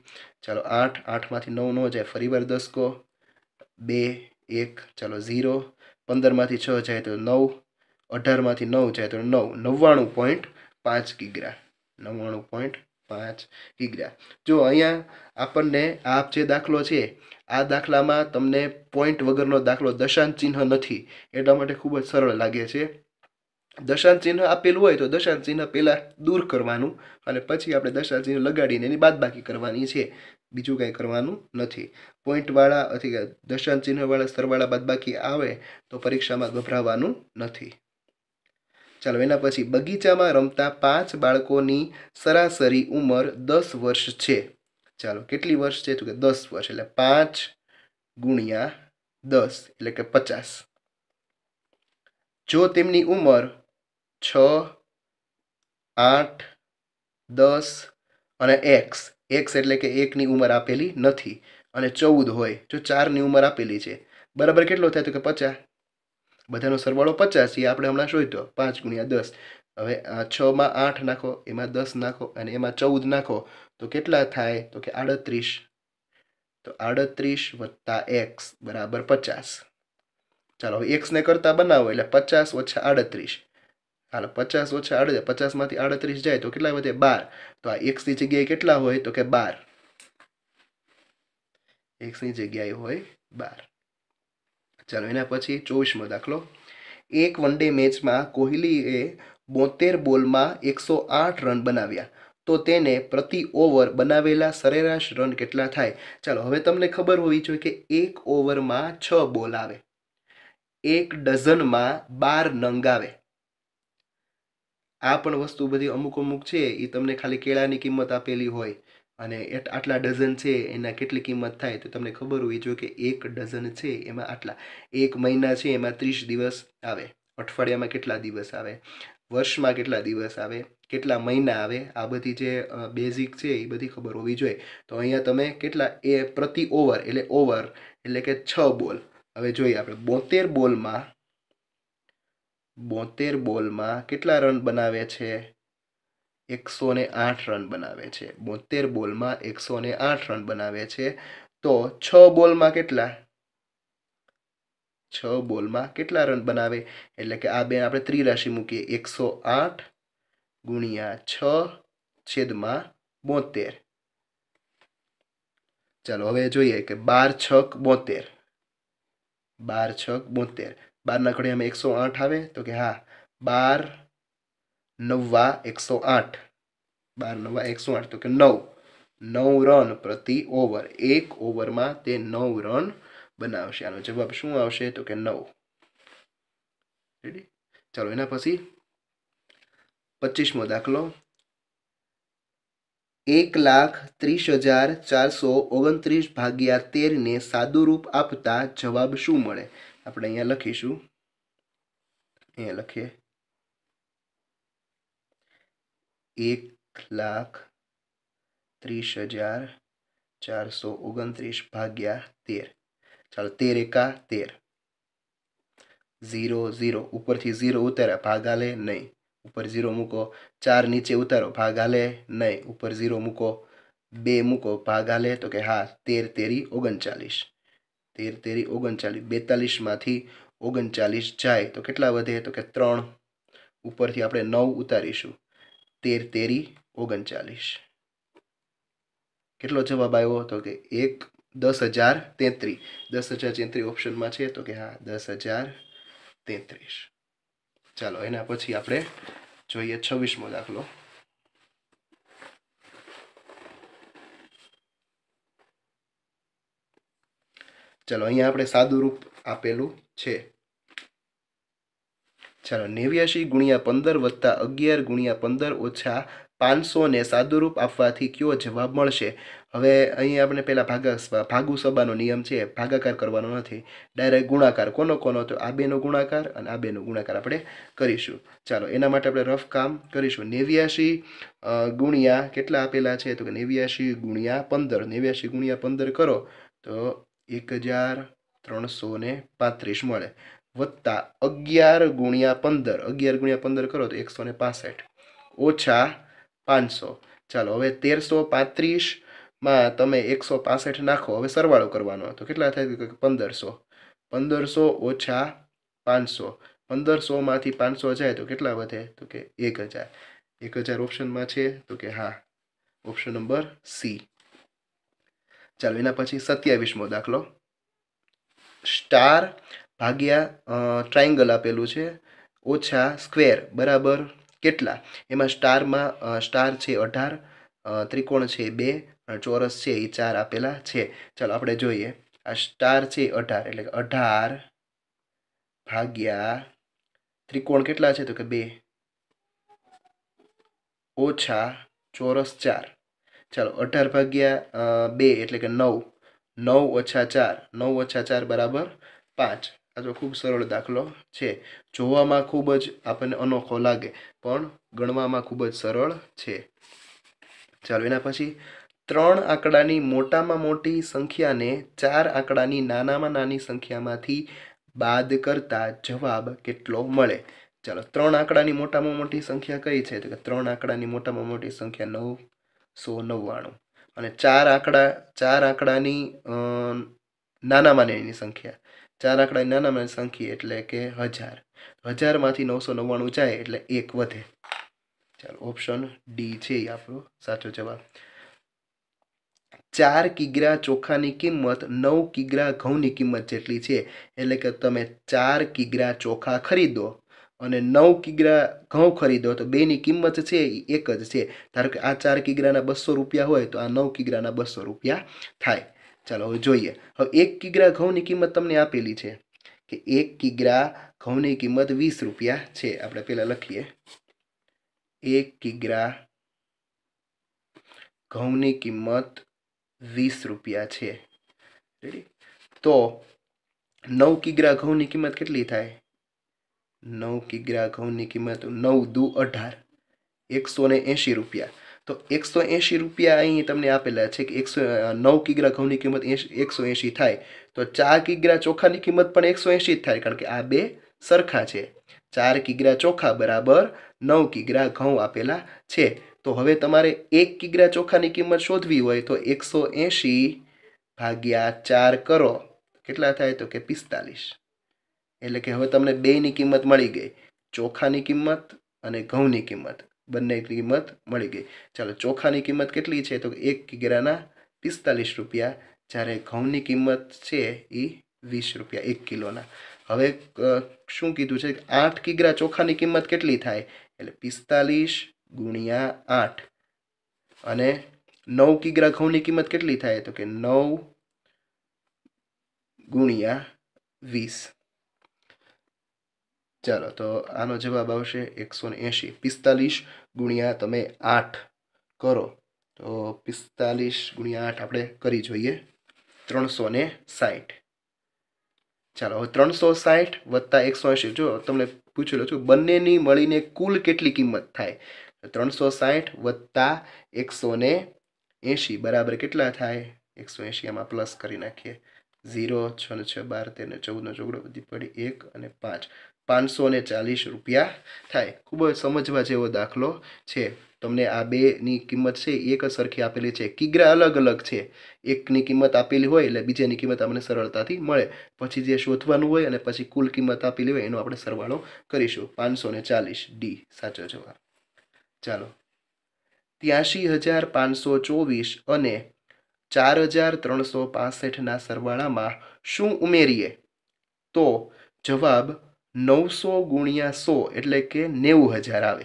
ચાલો આઠ આઠમાંથી નવ નો જાય ફરીવાર દસકો બે એક ચાલો ઝીરો પંદરમાંથી છ જાય તો નવ અઢારમાંથી નવ જાય તો નવ નવ્વાણું પોઈન્ટ પાંચ કિગ્રા નવ્વાણું પોઈન્ટ પાંચ કિગ્રા જો અહીંયા આપણને આ જે દાખલો છે આ દાખલામાં તમને પોઈન્ટ વગરનો દાખલો દશાંત ચિહ્ન નથી એટલા માટે ખૂબ જ સરળ લાગે છે દશાંત ચિહ્ન આપેલું હોય તો દશાંત ચિહ્ન પહેલાં દૂર કરવાનું અને પછી આપણે દશાંત ચિહ્ન લગાડીને એની બાદબાકી કરવાની છે બીજું કાંઈ કરવાનું નથી પોઈન્ટવાળા અથવા દશાંત ચિહ્નવાળા સરવાળા બાદબાકી આવે તો પરીક્ષામાં ગભરાવાનું નથી ચાલો એના પછી બગીચામાં રમતા પાંચ બાળકોની સરાસરી ઉંમર દસ વર્ષ છે ચાલો કેટલી વર્ષ છે તો કે દસ વર્ષ એટલે પાંચ ગુણ્યા દસ એટલે કે પચાસ જો તેમની ઉંમર છ આઠ દસ અને એક્સ એક્સ એટલે કે એકની ઉંમર આપેલી નથી અને ચૌદ હોય જો ચારની ઉંમર આપેલી છે બરાબર કેટલો થાય તો કે પચાસ બધાનો સરવાળો પચાસ એ આપણે હમણાં જોઈતો પાંચ ગુણ્યા દસ હવે છમાં આઠ નાખો એમાં દસ નાખો અને એમાં ચૌદ નાખો તો કેટલા થાય તો કે આડત્રીસ તો આડત્રીસ વત્તા એક્સ બરાબર પચાસ ચાલો હવે એક્સને કરતાં બનાવો એટલે પચાસ ઓછા આડત્રીસ હાલો પચાસ ઓછા આડત્રીસ પચાસમાંથી આડત્રીસ જાય તો કેટલા વધે બાર તો આ એક્સની જગ્યાએ કેટલા હોય તો કે બાર એક્સની જગ્યાએ હોય બાર ચાલો એના પછી ચોવીસમો દાખલો એક વન ડે મેચમાં કોહલીએ બોતેર બોલમાં એકસો આઠ રન બનાવ્યા તો તેને પ્રતિ ઓવર બનાવેલા સરેરાશ રન કેટલા થાય ચાલો હવે તમને ખબર હોવી જોઈએ કે એક ઓવરમાં છ બોલ આવે એક ડઝનમાં બાર નંગાવે આ પણ વસ્તુ બધી અમુક અમુક છે એ તમને ખાલી કેળાની કિંમત આપેલી હોય અને એટ આટલા ડઝન છે એના કેટલી કિંમત થાય તો તમને ખબર હોવી જોઈએ કે એક ડઝન છે એમાં આટલા એક મહિના છે એમાં ત્રીસ દિવસ આવે અઠવાડિયામાં કેટલા દિવસ આવે વર્ષમાં કેટલા દિવસ આવે કેટલા મહિના આવે આ બધી જે બેઝિક છે એ બધી ખબર હોવી જોઈએ તો અહીંયા તમે કેટલા એ પ્રતિ ઓવર એટલે ઓવર એટલે કે છ બોલ હવે જોઈએ આપણે બોતેર બોલમાં બોતેર બોલમાં કેટલા રન બનાવે છે એકસો ને આઠ રન બનાવે છે બોતેર બોલમાં એકસો ને આઠ રન બનાવે છે તો છ બોલમાં કેટલા છ બોલમાં કેટલા રન બનાવે એટલે કે આ બેન આપણે ત્રિરાશિ મૂકીએ એકસો આઠ ગુણ્યા છ છેદમાં બોતેર ચાલો હવે જોઈએ કે બાર છક બોતેર બાર છક બોતેર બારના ઘડિયામાં એકસો આઠ આવે તો કે હા બાર નવ્વા એકસો આઠ બાર નવા એકસો આઠ તો કે નવ નવ રન પ્રતિ ઓવર એક ઓવરમાં તે નવ રન બનાવશે આનો જવાબ શું આવશે તો કે નવ રેડી ચાલો એના પછી પચીસમો દાખલો એક લાખ ત્રીસ હજાર ચારસો ઓગણત્રીસ ભાગ્યા તેરને સાદુરૂપ આપતા જવાબ શું મળે આપણે અહીંયા લખીશું અહીંયા લખીએ એક લાખ ત્રીસ હજાર ચારસો ઓગણત્રીસ ભાગ્યા તેર ચાલો તેર એકા તેર ઝીરો ઝીરો ઉપરથી ઝીરો ઉતાર્યા ભાગાલે નહીં ઉપર ઝીરો મૂકો ચાર નીચે ઉતારો ભાગાલે નહીં ઉપર ઝીરો મૂકો બે મૂકો ભાગાલે તો કે હા તેર તેરી ઓગણચાલીસ તેર તેરી ઓગણચાલીસ બેતાલીસમાંથી ઓગણચાલીસ જાય તો કેટલા વધે તો કે ત્રણ ઉપરથી આપણે નવ ઉતારીશું તેર તેરી ઓગણચાલીસ કેટલો જવાબ આવ્યો તો કે એક દસ હજાર તેત્રીસ દસ હજાર તેત્રી ઓપ્શનમાં છે તો કે હા દસ હજાર તેત્રીસ ચાલો એના પછી આપણે જોઈએ છવ્વીસમો દાખલો ચાલો અહીંયા આપણે સાદું રૂપ આપેલું છે ચાલો નેવ્યાશી ગુણ્યા પંદર વત્તા અગિયાર ગુણ્યા પંદર ઓછા પાંચસોને સાદુરૂપ આપવાથી કયો જવાબ મળશે હવે અહીં આપણે પહેલાં ભાગા ભાગુ સબાનો નિયમ છે ભાગાકાર કરવાનો નથી ડાયરેક્ટ ગુણાકાર કોનો કોનો તો આ બેનો ગુણાકાર અને આ બેનો ગુણાકાર આપણે કરીશું ચાલો એના માટે આપણે રફ કામ કરીશું નેવ્યાશી ગુણ્યા કેટલા આપેલા છે તો કે નેવ્યાશી ગુણ્યા પંદર નેવ્યાશી ગુણ્યા પંદર કરો તો એક હજાર ત્રણસો ને પાંત્રીસ મળે વત્તા અગિયાર ગુણ્યા પંદર અગિયાર ગુણ્યા પંદર કરો તો એકસો ને પાસઠ ઓછા પાંચસો ચાલો હવે તેરસો પાંત્રીસમાં તમે એકસો પાસઠ નાખો હવે સરવાળો કરવાનો તો કેટલા થાય પંદરસો પંદરસો ઓછા પાંચસો પંદરસોમાંથી પાંચસો જાય તો કેટલા વધે તો કે એક હજાર એક હજાર ઓપ્શનમાં છે તો કે હા ઓપ્શન નંબર સી ચાલો એના પછી સત્યાવીસમો દાખલો સ્ટાર ભાગ્યા ટ્રાયંગલ આપેલું છે ઓછા સ્ક્વેર બરાબર કેટલા એમાં સ્ટારમાં સ્ટાર છે અઢાર ત્રિકોણ છે બે ચોરસ છે એ ચાર આપેલા છે ચાલો આપણે જોઈએ આ સ્ટાર છે અઢાર એટલે કે અઢાર ભાગ્યા ત્રિકોણ કેટલા છે તો કે બે ઓછા ચોરસ ચાર ચાલો અઢાર ભાગ્યા બે એટલે કે નવ નવ ઓછા ચાર નવ ઓછા ચાર બરાબર પાંચ આ જો ખૂબ સરળ દાખલો છે જોવામાં ખૂબ જ આપણને અનોખો લાગે પણ ગણવામાં ખૂબ જ સરળ છે ચાલો એના પછી ત્રણ આંકડાની મોટામાં મોટી સંખ્યાને ચાર આંકડાની નાનામાં નાની સંખ્યામાંથી બાદ કરતા જવાબ કેટલો મળે ચાલો ત્રણ આંકડાની મોટામાં મોટી સંખ્યા કઈ છે તો કે ત્રણ આંકડાની મોટામાં મોટી સંખ્યા નવ સો નવ્વાણું અને ચાર આંકડા ચાર આંકડાની નાનામાં નાની સંખ્યા ચાર આંકડા નાનામાં સંખ્યા એટલે કે હજાર હજારમાંથી નવસો નવ્વાણું જાય એટલે એક વધે ચાલો ઓપ્શન ડી છે એ આપણો સાચો જવાબ ચાર કિગ્રા ચોખાની કિંમત નવ કિગ્રા ઘઉંની કિંમત જેટલી છે એટલે કે તમે ચાર કિગ્રા ચોખા ખરીદો અને નવ કિગ્રા ઘઉં ખરીદો તો બેની કિંમત છે એ એક જ છે ધારો કે આ ચાર કિગ્રાના બસો રૂપિયા હોય તો આ નવ કિગ્રાના બસો રૂપિયા થાય ચાલો હવે જોઈએ હવે એક કિગ્રા ઘઉંની કિંમત તમને આપેલી છે કે એક કિગ્રા ઘઉંની કિંમત વીસ રૂપિયા છે આપણે પહેલાં લખીએ એક કિગ્રા ઘઉંની કિંમત વીસ રૂપિયા છે તો નવ કિગ્રા ઘઉંની કિંમત કેટલી થાય નવ કિગ્રા ઘઉંની કિંમત નવ દુ અઢાર એકસો ને એંશી રૂપિયા તો એકસો એંશી રૂપિયા અહીં તમને આપેલા છે કે એકસો નવ કિગ્રા ઘઉંની કિંમત એકસો એંશી થાય તો ચાર કિગ્રા ચોખાની કિંમત પણ એકસો એંશી જ થાય કારણ કે આ બે સરખા છે ચાર કિગ્રા ચોખા બરાબર નવ કિગ્રા ઘઉં આપેલા છે તો હવે તમારે એક કિગ્રા ચોખાની કિંમત શોધવી હોય તો એકસો એંશી ભાગ્યા ચાર કરો કેટલા થાય તો કે પિસ્તાલીસ એટલે કે હવે તમને બેની કિંમત મળી ગઈ ચોખાની કિંમત અને ઘઉંની કિંમત બંને કિંમત મળી ગઈ ચાલો ચોખાની કિંમત કેટલી છે તો એક કિગ્રાના પિસ્તાલીસ રૂપિયા જ્યારે ઘઉંની કિંમત છે એ વીસ રૂપિયા એક કિલોના હવે શું કીધું છે આઠ કિગ્રા ચોખાની કિંમત કેટલી થાય એટલે પિસ્તાલીસ ગુણ્યા આઠ અને નવ કિગ્રા ઘઉંની કિંમત કેટલી થાય તો કે નવ ગુણ્યા વીસ ચાલો તો આનો જવાબ આવશે એકસો ને એંશી પિસ્તાલીસ ગુણ્યા તમે આઠ કરો તો પિસ્તાલીસ ગુણ્યા આઠ આપણે કરી જોઈએ ત્રણસો ને સાઠ ચાલો હવે ત્રણસો સાઠ વત્તા એકસો એંશી જો તમને પૂછેલું છું બંનેની મળીને કુલ કેટલી કિંમત થાય ત્રણસો સાઠ વત્તા એકસો ને એંશી બરાબર કેટલા થાય એકસો એંશી આમાં પ્લસ કરી નાખીએ ઝીરો છ ને છ બાર તેર ને ચૌદનો ચોગડો બધી પડી એક અને પાંચ પાંચસો ને ચાલીસ રૂપિયા થાય ખૂબ જ સમજવા જેવો દાખલો છે તમને આ બેની કિંમત છે એક સરખી આપેલી છે કિગ્રા અલગ અલગ છે એકની કિંમત આપેલી હોય એટલે બીજાની કિંમત આપણને સરળતાથી મળે પછી જે શોધવાનું હોય અને પછી કુલ કિંમત આપેલી હોય એનો આપણે સરવાળો કરીશું પાંચસો ને ચાલીસ ડી સાચો જવાબ ચાલો ત્યાંશી હજાર પાંચસો ચોવીસ અને ચાર હજાર ત્રણસો પાસઠના સરવાળામાં શું ઉમેરીએ તો જવાબ નવસો ગુણ્યા સો એટલે કે નેવું હજાર આવે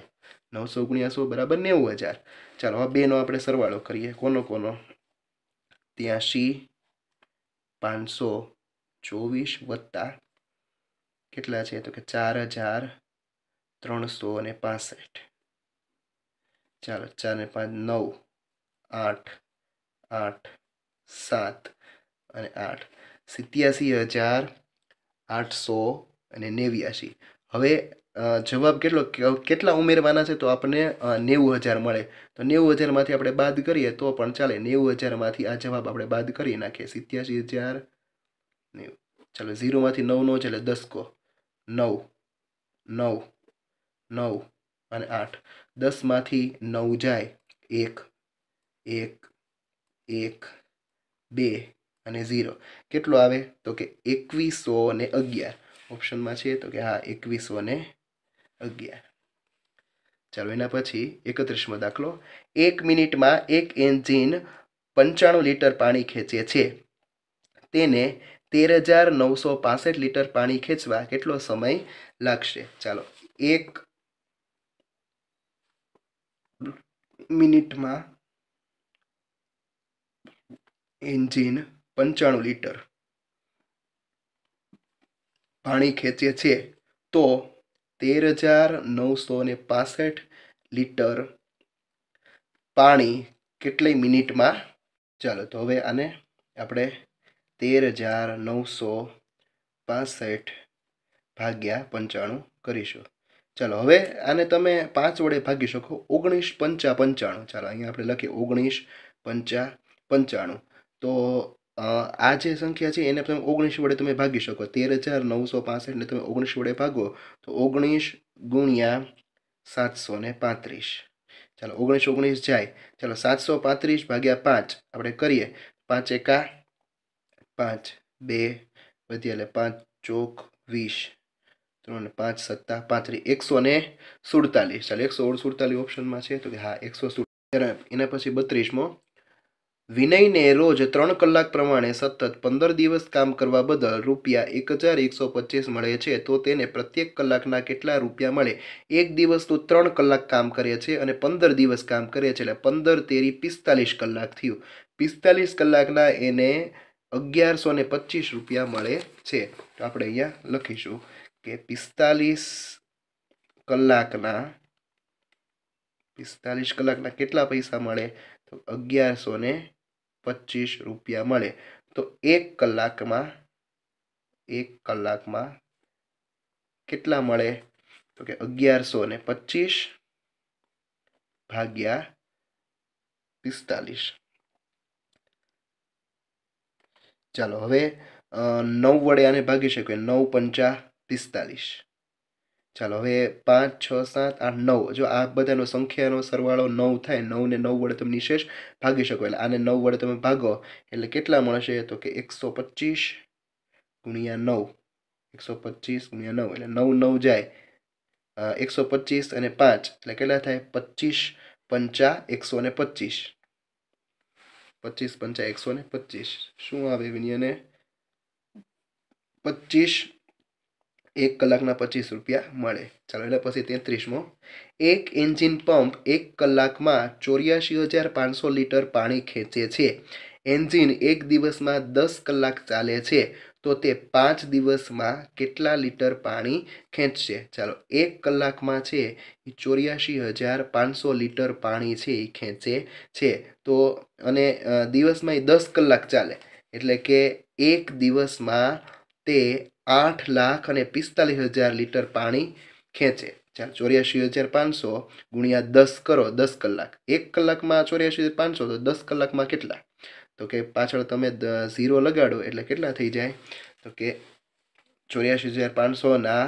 નવસો ગુણ્યા સો બરાબર નેવું હજાર ચાલો આ બેનો આપણે સરવાળો કરીએ કોનો કોનો ત્યાંશી પાંચસો ચોવીસ વત્તા કેટલા છે તો કે ચાર હજાર ત્રણસો અને પાસઠ ચાલો ચાર ને પાંચ નવ આઠ આઠ સાત અને આઠ સિત્યાસી હજાર આઠસો અને નેવ્યાસી હવે જવાબ કેટલો કેટલા ઉમેરવાના છે તો આપણને નેવું હજાર મળે તો નેવું હજારમાંથી આપણે બાદ કરીએ તો પણ ચાલે નેવું હજારમાંથી આ જવાબ આપણે બાદ કરી નાખીએ સિત્યાસી હજાર નેવું ચાલો ઝીરોમાંથી નવ નો છે એટલે દસકો નવ નવ નવ અને આઠ દસમાંથી નવ જાય એક એક એક બે અને ઝીરો કેટલો આવે તો કે એકવીસો ને અગિયાર ઓપ્શનમાં છે તો કે હા એકવીસો ને અગિયાર ચાલો એના પછી એકત્રીસમો દાખલો એક મિનિટમાં એક એન્જિન પંચાણું લીટર પાણી ખેંચે છે તેને તેર હજાર નવસો પાસઠ લીટર પાણી ખેંચવા કેટલો સમય લાગશે ચાલો એક મિનિટમાં એન્જિન પંચાણું લીટર પાણી ખેંચીએ છીએ તો તેર હજાર નવસો ને પાસઠ લીટર પાણી કેટલી મિનિટમાં ચાલો તો હવે આને આપણે તેર હજાર નવસો પાસઠ ભાગ્યા પંચાણું કરીશું ચાલો હવે આને તમે પાંચ વડે ભાગી શકો ઓગણીસ પંચા પંચાણું ચાલો અહીંયા આપણે લખીએ ઓગણીસ પંચા પંચાણું તો આ જે સંખ્યા છે એને તમે ઓગણીસ વડે તમે ભાગી શકો તેર હજાર નવસો પાસઠને તમે ઓગણીસ વડે ભાગો તો ઓગણીસ ગુણ્યા સાતસો ને પાંત્રીસ ચાલો ઓગણીસ ઓગણીસ જાય ચાલો સાતસો પાંત્રીસ ભાગ્યા પાંચ આપણે કરીએ પાંચ એકા પાંચ બે વધી એટલે પાંચ ચોક વીસ ત્રણ પાંચ સત્તા પાંત્રીસ એકસો ને સુડતાલીસ ચાલો એકસો સુડતાલીસ ઓપ્શનમાં છે તો કે હા એકસો સુડ એના પછી બત્રીસમો વિનયને રોજ ત્રણ કલાક પ્રમાણે સતત પંદર દિવસ કામ કરવા બદલ રૂપિયા એક હજાર એકસો પચીસ મળે છે તો તેને પ્રત્યેક કલાકના કેટલા રૂપિયા મળે એક દિવસ તો ત્રણ કલાક કામ કરે છે અને પંદર દિવસ કામ કરે છે એટલે પંદર તેરી પિસ્તાલીસ કલાક થયું પિસ્તાલીસ કલાકના એને અગિયારસો ને પચીસ રૂપિયા મળે છે તો આપણે અહીંયા લખીશું કે પિસ્તાલીસ કલાકના પિસ્તાલીસ કલાકના કેટલા પૈસા મળે તો અગિયારસો ને પચીસ રૂપિયા મળે તો એક કલાકમાં એક કલાકમાં કેટલા મળે તો કે અગિયારસો ને પચીસ ભાગ્યા પિસ્તાલીસ ચાલો હવે નવ વડે આને ભાગી શકીએ નવ પંચા પિસ્તાલીસ ચાલો હવે પાંચ છ સાત આઠ નવ જો આ બધાનો સંખ્યાનો સરવાળો નવ થાય નવને નવ વડે તમે નિશેષ ભાગી શકો એટલે આને નવ વડે તમે ભાગો એટલે કેટલા મળશે તો કે એકસો પચીસ ગુણ્યા નવ એકસો પચીસ ગુણ્યા નવ એટલે નવ નવ જાય એકસો પચીસ અને પાંચ એટલે કેટલા થાય પચીસ પંચા એકસો ને પચીસ પચીસ પંચા એકસો ને પચીસ શું આવે વિનિયાને પચીસ એક કલાકના પચીસ રૂપિયા મળે ચાલો એટલે પછી તેત્રીસમો એક એન્જિન પંપ એક કલાકમાં ચોર્યાસી હજાર પાંચસો લીટર પાણી ખેંચે છે એન્જિન એક દિવસમાં દસ કલાક ચાલે છે તો તે પાંચ દિવસમાં કેટલા લીટર પાણી ખેંચશે ચાલો એક કલાકમાં છે એ ચોર્યાસી હજાર પાંચસો લીટર પાણી છે એ ખેંચે છે તો અને દિવસમાં એ દસ કલાક ચાલે એટલે કે એક દિવસમાં તે આઠ લાખ અને પિસ્તાલીસ હજાર લીટર પાણી ખેંચે ચાર ચોર્યાસી હજાર પાંચસો ગુણ્યા દસ કરો દસ કલાક એક કલાકમાં ચોર્યાસી હજાર પાંચસો તો દસ કલાકમાં કેટલા તો કે પાછળ તમે ઝીરો લગાડો એટલે કેટલા થઈ જાય તો કે ચોર્યાસી હજાર પાંચસોના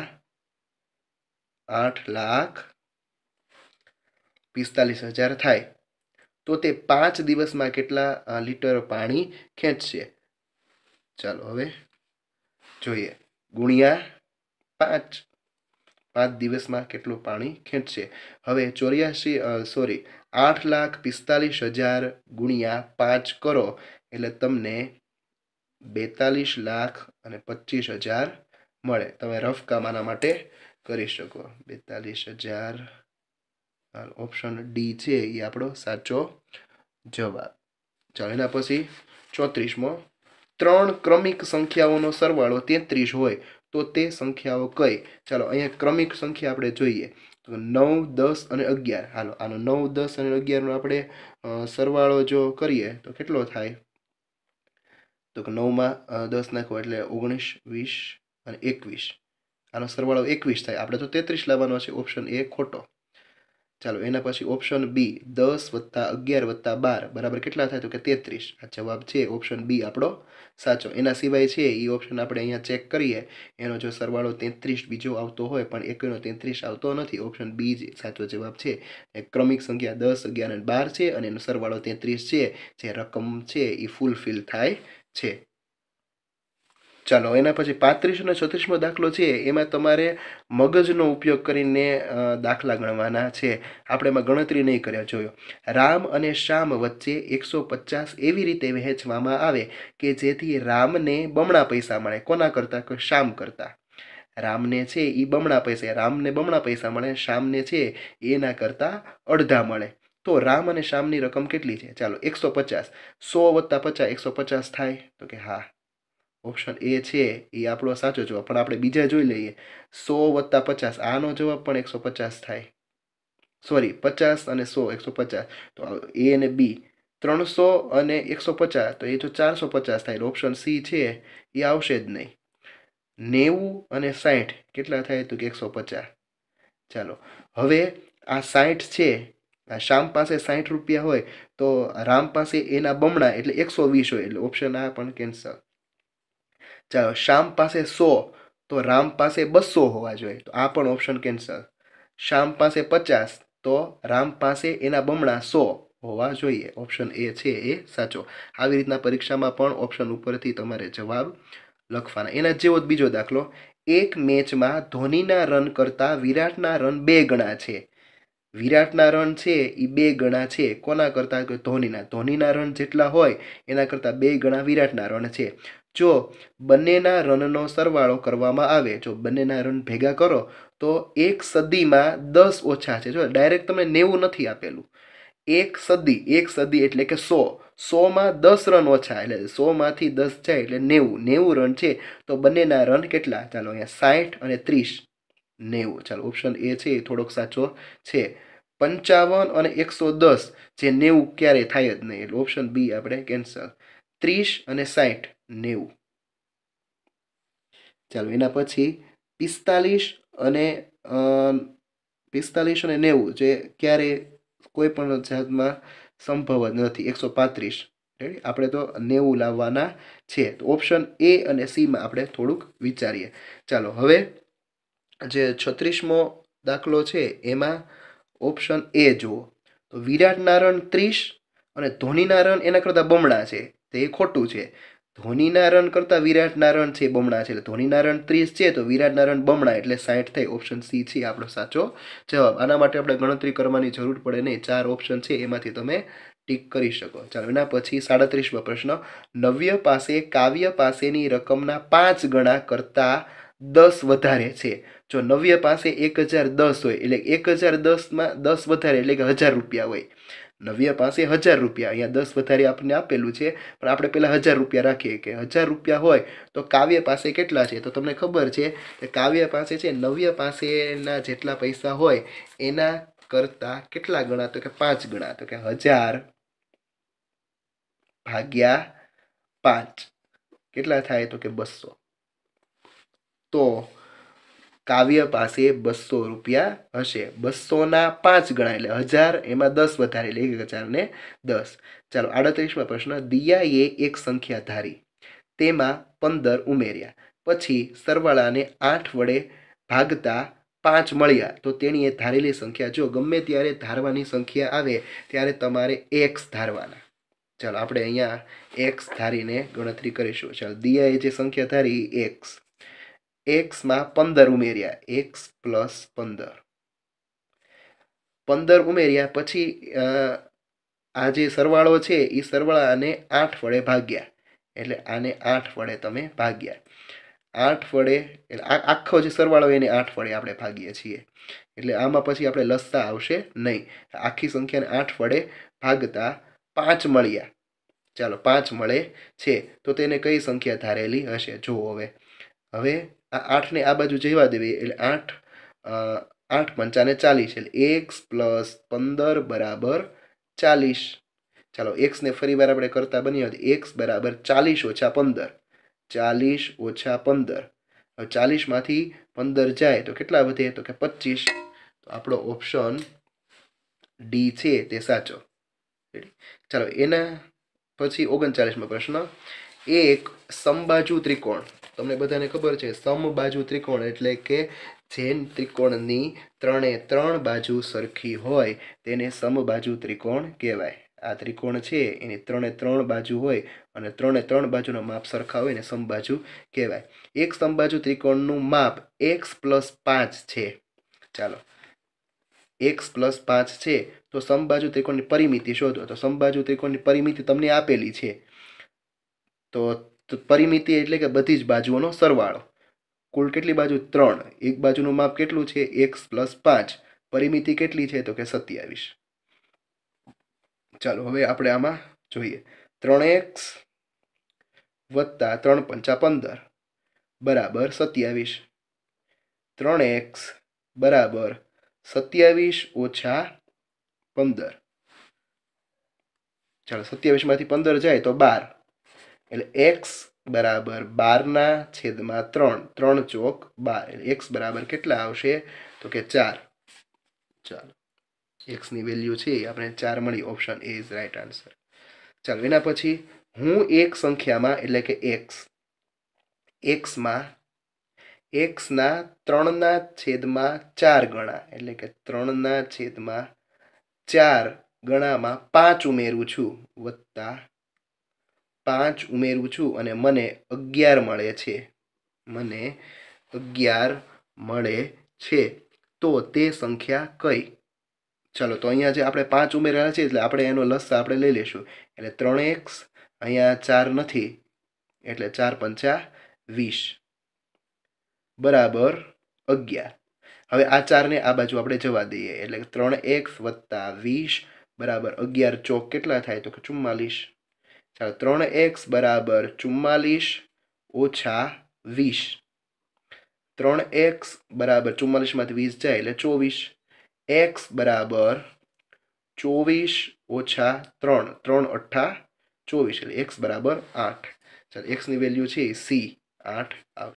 આઠ લાખ પિસ્તાલીસ હજાર થાય તો તે પાંચ દિવસમાં કેટલા લીટર પાણી ખેંચશે ચાલો હવે જોઈએ ગુણ્યા પાંચ પાંચ દિવસમાં કેટલું પાણી ખેંચશે હવે ચોર્યાસી સોરી આઠ લાખ પિસ્તાલીસ હજાર ગુણ્યા પાંચ કરો એટલે તમને બેતાલીસ લાખ અને પચીસ હજાર મળે તમે રફ કામાના માટે કરી શકો બેતાલીસ હજાર ઓપ્શન ડી છે એ આપણો સાચો જવાબ ચાલો એના પછી ચોત્રીસમો ત્રણ ક્રમિક સંખ્યાઓનો સરવાળો તેત્રીસ હોય તો તે સંખ્યાઓ કઈ ચાલો અહીંયા ક્રમિક સંખ્યા આપણે જોઈએ તો નવ દસ અને અગિયાર હાલો આનો નવ દસ અને અગિયારનો આપણે સરવાળો જો કરીએ તો કેટલો થાય તો કે નવમાં દસ નાખો એટલે ઓગણીસ વીસ અને એકવીસ આનો સરવાળો એકવીસ થાય આપણે તો તેત્રીસ લાવવાનો છે ઓપ્શન એ ખોટો ચાલો એના પછી ઓપ્શન બી દસ વત્તા અગિયાર વત્તા બાર બરાબર કેટલા થાય તો કે તેત્રીસ આ જવાબ છે ઓપ્શન બી આપણો સાચો એના સિવાય છે એ ઓપ્શન આપણે અહીંયા ચેક કરીએ એનો જો સરવાળો તેત્રીસ બીજો આવતો હોય પણ એકનો તેત્રીસ આવતો નથી ઓપ્શન બી જ સાચો જવાબ છે ક્રમિક સંખ્યા દસ અગિયાર અને બાર છે અને એનો સરવાળો તેત્રીસ છે જે રકમ છે એ ફૂલફિલ થાય છે ચાલો એના પછી પાંત્રીસ અને છત્રીસમો દાખલો છે એમાં તમારે મગજનો ઉપયોગ કરીને દાખલા ગણવાના છે આપણે એમાં ગણતરી નહીં કર્યા જોયો રામ અને શ્યામ વચ્ચે એકસો પચાસ એવી રીતે વહેંચવામાં આવે કે જેથી રામને બમણા પૈસા મળે કોના કરતાં કે શ્યામ કરતાં રામને છે એ બમણા પૈસા રામને બમણા પૈસા મળે શ્યામને છે એના કરતાં અડધા મળે તો રામ અને શ્યામની રકમ કેટલી છે ચાલો એકસો પચાસ સો વત્તા પચાસ એકસો પચાસ થાય તો કે હા ઓપ્શન એ છે એ આપણો સાચો જવાબ પણ આપણે બીજા જોઈ લઈએ સો વત્તા પચાસ આનો જવાબ પણ એકસો પચાસ થાય સોરી પચાસ અને સો એકસો પચાસ તો એ અને બી ત્રણસો અને એકસો પચાસ તો એ જો ચારસો પચાસ થાય ઓપ્શન સી છે એ આવશે જ નહીં નેવું અને સાઠ કેટલા થાય તો કે એકસો પચાસ ચાલો હવે આ સાઠ છે શ્યામ પાસે સાઠ રૂપિયા હોય તો રામ પાસે એના બમણા એટલે એકસો વીસ હોય એટલે ઓપ્શન આ પણ કેન્સલ શ્યામ પાસે સો તો રામ પાસે બસો હોવા જોઈએ તો આ પણ ઓપ્શન કેન્સલ શ્યામ પાસે પચાસ તો રામ પાસે એના બમણા સો હોવા જોઈએ ઓપ્શન એ છે એ સાચો આવી રીતના પરીક્ષામાં પણ ઓપ્શન ઉપરથી તમારે જવાબ લખવાના એના જેવો જ બીજો દાખલો એક મેચમાં ધોનીના રન કરતાં વિરાટના રન બે ગણા છે વિરાટના રન છે એ બે ગણા છે કોના કરતાં ધોનીના ધોનીના રન જેટલા હોય એના કરતાં બે ગણા વિરાટના રન છે જો બંનેના રનનો સરવાળો કરવામાં આવે જો બંનેના રન ભેગા કરો તો એક સદીમાં દસ ઓછા છે જો ડાયરેક્ટ તમને નેવું નથી આપેલું એક સદી એક સદી એટલે કે સો સોમાં દસ રન ઓછા એટલે સોમાંથી દસ જાય એટલે નેવું નેવું રન છે તો બંનેના રન કેટલા ચાલો અહીંયા સાઠ અને ત્રીસ નેવું ચાલો ઓપ્શન એ છે એ થોડોક સાચો છે પંચાવન અને એકસો દસ જે નેવું ક્યારેય થાય જ નહીં એટલે ઓપ્શન બી આપણે કેન્સલ ત્રીસ અને સાઠ નેવું ચાલો એના પછી પિસ્તાલીસ અને પિસ્તાલીસ અને નેવું જે ક્યારે કોઈ પણ જાતમાં સંભવ જ નથી એકસો પાંત્રીસ આપણે તો નેવું લાવવાના છે તો ઓપ્શન એ અને સીમાં આપણે થોડુંક વિચારીએ ચાલો હવે જે છત્રીસમો દાખલો છે એમાં ઓપ્શન એ જુઓ તો વિરાટ નારાયણ ત્રીસ અને ધોની નારાયણ એના કરતાં બમણા છે તે ખોટું છે ધોનીના રન કરતાં વિરાટ નારાયણ છે બમણા છે એટલે ધોનીના રન ત્રીસ છે તો વિરાટ નારાયણ બમણા એટલે સાઠ થાય ઓપ્શન સી છે આપણો સાચો જવાબ આના માટે આપણે ગણતરી કરવાની જરૂર પડે નહીં ચાર ઓપ્શન છે એમાંથી તમે ટીક કરી શકો ચાલો એના પછી સાડત્રીસમો પ્રશ્ન નવ્ય પાસે કાવ્ય પાસેની રકમના પાંચ ગણા કરતાં દસ વધારે છે જો નવ્ય પાસે એક હજાર દસ હોય એટલે એક હજાર દસમાં દસ વધારે એટલે કે હજાર રૂપિયા હોય નવ્યા પાસે હજાર રૂપિયા અહીંયા દસ વધારે આપણને આપેલું છે પણ આપણે પહેલાં હજાર રૂપિયા રાખીએ કે હજાર રૂપિયા હોય તો કાવ્ય પાસે કેટલા છે તો તમને ખબર છે કે કાવ્ય પાસે છે નવ્ય પાસેના જેટલા પૈસા હોય એના કરતાં કેટલા ગણા તો કે પાંચ ગણા તો કે હજાર ભાગ્યા પાંચ કેટલા થાય તો કે બસો તો કાવ્ય પાસે બસો રૂપિયા હશે બસોના પાંચ ગણા એટલે હજાર એમાં દસ વધારે એટલે એક હજારને દસ ચાલો આડત્રીસમાં પ્રશ્ન દિયાએ એક સંખ્યા ધારી તેમાં પંદર ઉમેર્યા પછી સરવાળાને આઠ વડે ભાગતા પાંચ મળ્યા તો તેણીએ ધારેલી સંખ્યા જો ગમે ત્યારે ધારવાની સંખ્યા આવે ત્યારે તમારે એક્સ ધારવાના ચાલો આપણે અહીંયા એક્સ ધારીને ગણતરી કરીશું ચાલો દિયાએ જે સંખ્યા ધારી એક્સ એક્સમાં પંદર ઉમેર્યા એક્સ પ્લસ પંદર પંદર ઉમેર્યા પછી આ જે સરવાળો છે એ સરવાળાને આઠ વડે ભાગ્યા એટલે આને આઠ વડે તમે ભાગ્યા આઠ વડે એટલે આખો જે સરવાળો એને આઠ વડે આપણે ભાગીએ છીએ એટલે આમાં પછી આપણે લસતા આવશે નહીં આખી સંખ્યાને આઠ વડે ભાગતા પાંચ મળ્યા ચાલો પાંચ મળે છે તો તેને કઈ સંખ્યા ધારેલી હશે જો હવે હવે આ આઠને આ બાજુ જવા દેવી એટલે આઠ આઠ પંચાને ચાલીસ એટલે એક્સ પ્લસ પંદર બરાબર ચાલીસ ચાલો એક્સને ફરીવાર આપણે કરતા બનીએ તો એક્સ બરાબર ચાલીસ ઓછા પંદર ચાલીસ ઓછા પંદર હવે ચાલીસમાંથી પંદર જાય તો કેટલા વધે તો કે પચીસ તો આપણો ઓપ્શન ડી છે તે સાચો ચાલો એના પછી ઓગણચાલીસમાં પ્રશ્ન એક સંબાજુ ત્રિકોણ તમને બધાને ખબર છે સમબાજુ ત્રિકોણ એટલે કે જેન ત્રિકોણની ત્રણે ત્રણ બાજુ સરખી હોય તેને સમબાજુ ત્રિકોણ કહેવાય આ ત્રિકોણ છે એની ત્રણે ત્રણ બાજુ હોય અને ત્રણે ત્રણ બાજુના માપ સરખા હોય એને સમબાજુ કહેવાય એક સમબાજુ ત્રિકોણનું માપ એક્સ પ્લસ પાંચ છે ચાલો એક્સ પ્લસ પાંચ છે તો સમબાજુ ત્રિકોણની પરિમિતિ શોધો તો સમબાજુ ત્રિકોણની પરિમિતિ તમને આપેલી છે તો તો પરિમિતિ એટલે કે બધી જ બાજુઓનો સરવાળો કુલ કેટલી બાજુ ત્રણ એક બાજુનું માપ કેટલું છે એક્સ પ્લસ પાંચ પરિમિતિ કેટલી છે તો કે સત્યાવીસ ચાલો હવે આપણે આમાં જોઈએ ત્રણ એક્સ વત્તા ત્રણ પંચા પંદર બરાબર સત્યાવીસ ત્રણ એક્સ બરાબર સત્યાવીસ ઓછા પંદર ચાલો સત્યાવીસમાંથી પંદર જાય તો બાર એટલે એક્સ બરાબર બારના છેદમાં ત્રણ ત્રણ ચોક બાર એટલે એક્સ બરાબર કેટલા આવશે તો કે ચાર ચાલો એક્સની વેલ્યુ છે આપણે ચાર મળી option A is right answer ચાલો એના પછી હું એક સંખ્યામાં એટલે કે એક્સ એક્સમાં એક્સના ત્રણના છેદમાં ચાર ગણા એટલે કે ત્રણના છેદમાં ચાર ગણામાં પાંચ ઉમેરું છું વત્તા પાંચ ઉમેરું છું અને મને અગિયાર મળે છે મને અગિયાર મળે છે તો તે સંખ્યા કઈ ચલો તો અહીંયા જે આપણે પાંચ ઉમેરેલા છે એટલે આપણે એનો લસ આપણે લઈ લઈશું એટલે ત્રણ એક્સ અહીંયા ચાર નથી એટલે ચાર પંચા વીસ બરાબર અગિયાર હવે આ ચારને આ બાજુ આપણે જવા દઈએ એટલે ત્રણ એક્સ વત્તા વીસ બરાબર અગિયાર ચોક કેટલા થાય તો કે ચુમ્માલીસ ચાલો ત્રણ એક્સ બરાબર ચુમ્માલીસ ઓછા વીસ ત્રણ એક્સ બરાબર ચુમ્માલીસમાંથી વીસ જાય એટલે ચોવીસ એક્સ બરાબર ચોવીસ ઓછા ત્રણ ત્રણ અઠ્ઠા ચોવીસ એટલે એક્સ બરાબર આઠ ચાલો એક્સની વેલ્યુ છે એ સી આઠ આવશે